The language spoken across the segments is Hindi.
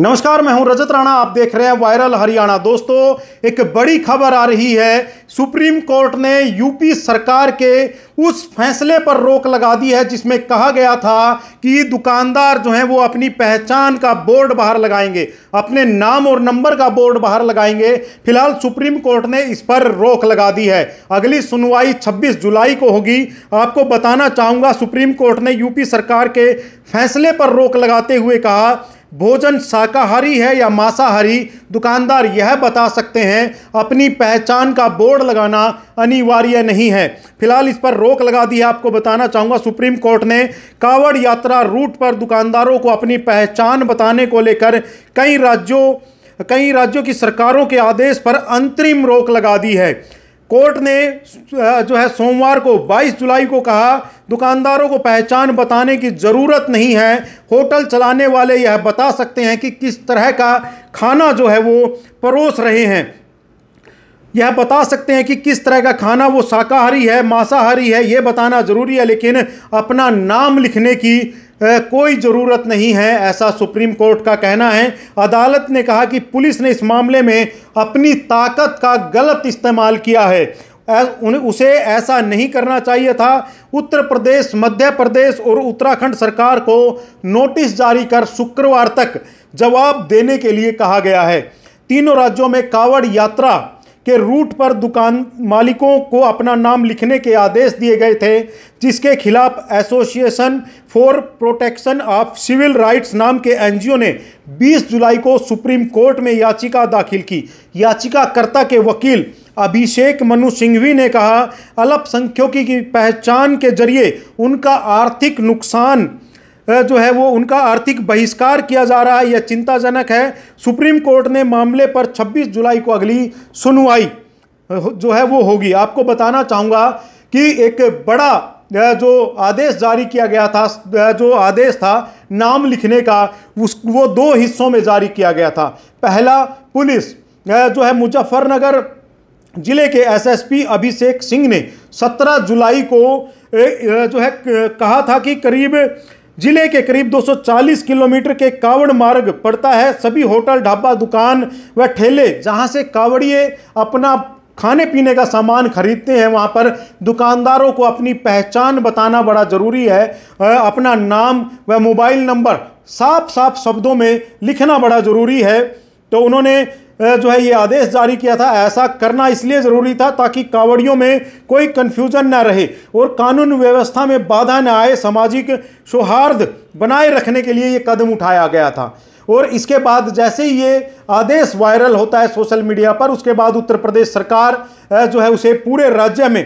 नमस्कार मैं हूं रजत राणा आप देख रहे हैं वायरल हरियाणा दोस्तों एक बड़ी खबर आ रही है सुप्रीम कोर्ट ने यूपी सरकार के उस फैसले पर रोक लगा दी है जिसमें कहा गया था कि दुकानदार जो हैं वो अपनी पहचान का बोर्ड बाहर लगाएंगे अपने नाम और नंबर का बोर्ड बाहर लगाएंगे फिलहाल सुप्रीम कोर्ट ने इस पर रोक लगा दी है अगली सुनवाई छब्बीस जुलाई को होगी आपको बताना चाहूँगा सुप्रीम कोर्ट ने यूपी सरकार के फैसले पर रोक लगाते हुए कहा भोजन शाकाहारी है या मांसाहारी दुकानदार यह बता सकते हैं अपनी पहचान का बोर्ड लगाना अनिवार्य नहीं है फिलहाल इस पर रोक लगा दी है आपको बताना चाहूँगा सुप्रीम कोर्ट ने कावड़ यात्रा रूट पर दुकानदारों को अपनी पहचान बताने को लेकर कई राज्यों कई राज्यों की सरकारों के आदेश पर अंतरिम रोक लगा दी है कोर्ट ने जो है सोमवार को 22 जुलाई को कहा दुकानदारों को पहचान बताने की ज़रूरत नहीं है होटल चलाने वाले यह बता सकते हैं कि किस तरह का खाना जो है वो परोस रहे हैं यह बता सकते हैं कि किस तरह का खाना वो शाकाहारी है मांसाहारी है ये बताना ज़रूरी है लेकिन अपना नाम लिखने की कोई ज़रूरत नहीं है ऐसा सुप्रीम कोर्ट का कहना है अदालत ने कहा कि पुलिस ने इस मामले में अपनी ताकत का गलत इस्तेमाल किया है उसे ऐसा नहीं करना चाहिए था उत्तर प्रदेश मध्य प्रदेश और उत्तराखंड सरकार को नोटिस जारी कर शुक्रवार तक जवाब देने के लिए कहा गया है तीनों राज्यों में कावड़ यात्रा के रूट पर दुकान मालिकों को अपना नाम लिखने के आदेश दिए गए थे जिसके खिलाफ association for protection of civil rights नाम के एनजीओ ने 20 जुलाई को सुप्रीम कोर्ट में याचिका दाखिल की याचिकाकर्ता के वकील अभिषेक मनु सिंघवी ने कहा अल्पसंख्यकों की पहचान के जरिए उनका आर्थिक नुकसान जो है वो उनका आर्थिक बहिष्कार किया जा रहा है यह चिंताजनक है सुप्रीम कोर्ट ने मामले पर 26 जुलाई को अगली सुनवाई जो है वो होगी आपको बताना चाहूँगा कि एक बड़ा जो आदेश जारी किया गया था जो आदेश था नाम लिखने का उस वो दो हिस्सों में जारी किया गया था पहला पुलिस जो है मुजफ्फरनगर जिले के एसएसपी अभिषेक सिंह ने 17 जुलाई को जो है कहा था कि करीब जिले के करीब 240 किलोमीटर के कावड़ मार्ग पड़ता है सभी होटल ढाबा दुकान व ठेले जहां से कावड़िए अपना खाने पीने का सामान खरीदते हैं वहाँ पर दुकानदारों को अपनी पहचान बताना बड़ा ज़रूरी है अपना नाम व मोबाइल नंबर साफ साफ शब्दों में लिखना बड़ा ज़रूरी है तो उन्होंने जो है ये आदेश जारी किया था ऐसा करना इसलिए ज़रूरी था ताकि कावड़ियों में कोई कन्फ्यूज़न ना रहे और कानून व्यवस्था में बाधा ना आए सामाजिक सौहार्द बनाए रखने के लिए ये कदम उठाया गया था और इसके बाद जैसे ही ये आदेश वायरल होता है सोशल मीडिया पर उसके बाद उत्तर प्रदेश सरकार जो है उसे पूरे राज्य में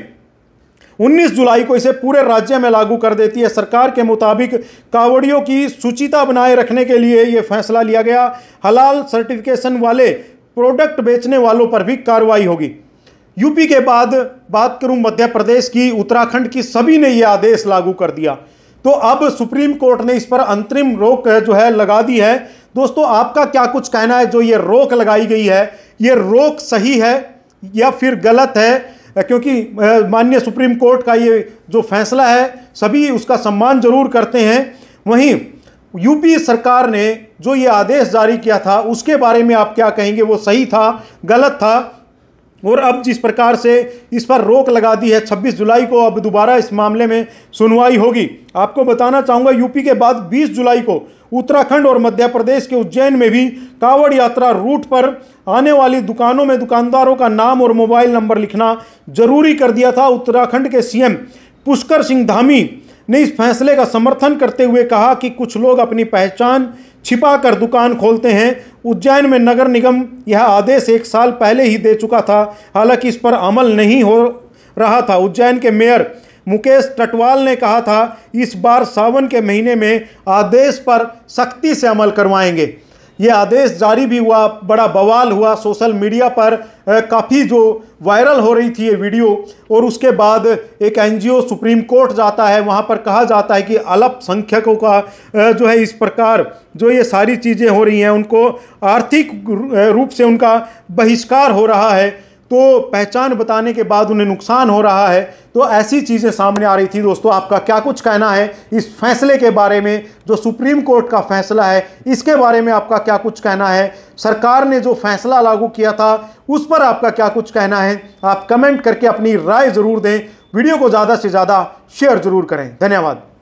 19 जुलाई को इसे पूरे राज्य में लागू कर देती है सरकार के मुताबिक कावड़ियों की सुचिता बनाए रखने के लिए ये फैसला लिया गया हलाल सर्टिफिकेशन वाले प्रोडक्ट बेचने वालों पर भी कार्रवाई होगी यूपी के बाद बात करूं मध्य प्रदेश की उत्तराखंड की सभी ने यह आदेश लागू कर दिया तो अब सुप्रीम कोर्ट ने इस पर अंतरिम रोक जो है लगा दी है दोस्तों आपका क्या कुछ कहना है जो ये रोक लगाई गई है ये रोक सही है या फिर गलत है क्योंकि माननीय सुप्रीम कोर्ट का ये जो फैसला है सभी उसका सम्मान जरूर करते हैं वहीं यूपी सरकार ने जो ये आदेश जारी किया था उसके बारे में आप क्या कहेंगे वो सही था गलत था और अब जिस प्रकार से इस पर रोक लगा दी है 26 जुलाई को अब दोबारा इस मामले में सुनवाई होगी आपको बताना चाहूँगा यूपी के बाद 20 जुलाई को उत्तराखंड और मध्य प्रदेश के उज्जैन में भी कावड़ यात्रा रूट पर आने वाली दुकानों में दुकानदारों का नाम और मोबाइल नंबर लिखना जरूरी कर दिया था उत्तराखंड के सीएम पुष्कर सिंह धामी ने इस फैसले का समर्थन करते हुए कहा कि कुछ लोग अपनी पहचान छिपा कर दुकान खोलते हैं उज्जैन में नगर निगम यह आदेश एक साल पहले ही दे चुका था हालांकि इस पर अमल नहीं हो रहा था उज्जैन के मेयर मुकेश टटवाल ने कहा था इस बार सावन के महीने में आदेश पर सख्ती से अमल करवाएंगे ये आदेश जारी भी हुआ बड़ा बवाल हुआ सोशल मीडिया पर काफ़ी जो वायरल हो रही थी ये वीडियो और उसके बाद एक एनजीओ सुप्रीम कोर्ट जाता है वहाँ पर कहा जाता है कि अल्पसंख्यकों का जो है इस प्रकार जो ये सारी चीज़ें हो रही हैं उनको आर्थिक रूप से उनका बहिष्कार हो रहा है तो पहचान बताने के बाद उन्हें नुकसान हो रहा है तो ऐसी चीज़ें सामने आ रही थी दोस्तों आपका क्या कुछ कहना है इस फैसले के बारे में जो सुप्रीम कोर्ट का फैसला है इसके बारे में आपका क्या कुछ कहना है सरकार ने जो फैसला लागू किया था उस पर आपका क्या कुछ कहना है आप कमेंट करके अपनी राय ज़रूर दें वीडियो को ज़्यादा से ज़्यादा शेयर ज़रूर करें धन्यवाद